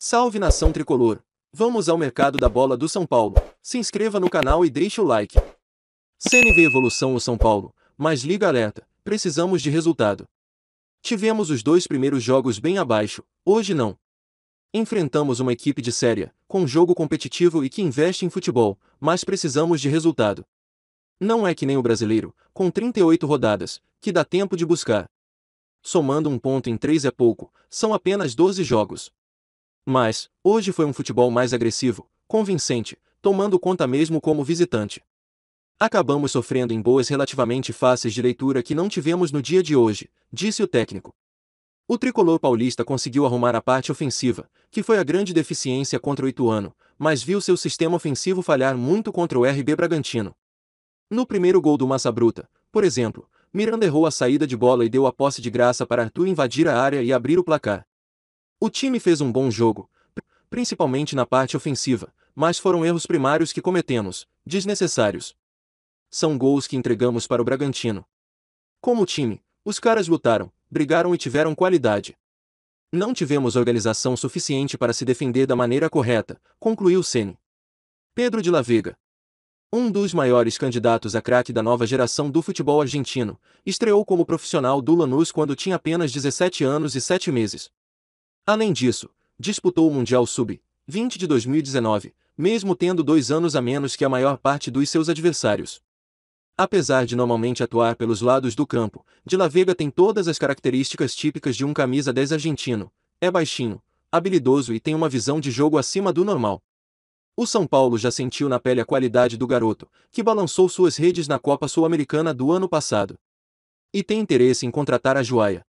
Salve nação tricolor! Vamos ao mercado da bola do São Paulo. Se inscreva no canal e deixe o like. CNV Evolução o São Paulo, mas liga alerta, precisamos de resultado. Tivemos os dois primeiros jogos bem abaixo, hoje não. Enfrentamos uma equipe de séria, com jogo competitivo e que investe em futebol, mas precisamos de resultado. Não é que nem o brasileiro, com 38 rodadas, que dá tempo de buscar. Somando um ponto em três é pouco, são apenas 12 jogos, mas, hoje foi um futebol mais agressivo, convincente, tomando conta mesmo como visitante. Acabamos sofrendo em boas relativamente fáceis de leitura que não tivemos no dia de hoje, disse o técnico. O tricolor paulista conseguiu arrumar a parte ofensiva, que foi a grande deficiência contra o Ituano, mas viu seu sistema ofensivo falhar muito contra o RB Bragantino. No primeiro gol do Massa Bruta, por exemplo, Miranda errou a saída de bola e deu a posse de graça para Arthur invadir a área e abrir o placar. O time fez um bom jogo, principalmente na parte ofensiva, mas foram erros primários que cometemos, desnecessários. São gols que entregamos para o Bragantino. Como time, os caras lutaram, brigaram e tiveram qualidade. Não tivemos organização suficiente para se defender da maneira correta, concluiu Ceni. Pedro de la Vega. Um dos maiores candidatos a craque da nova geração do futebol argentino, estreou como profissional do Lanús quando tinha apenas 17 anos e 7 meses. Além disso, disputou o Mundial Sub-20 de 2019, mesmo tendo dois anos a menos que a maior parte dos seus adversários. Apesar de normalmente atuar pelos lados do campo, De La Vega tem todas as características típicas de um camisa 10 argentino. É baixinho, habilidoso e tem uma visão de jogo acima do normal. O São Paulo já sentiu na pele a qualidade do garoto, que balançou suas redes na Copa Sul-Americana do ano passado. E tem interesse em contratar a joia,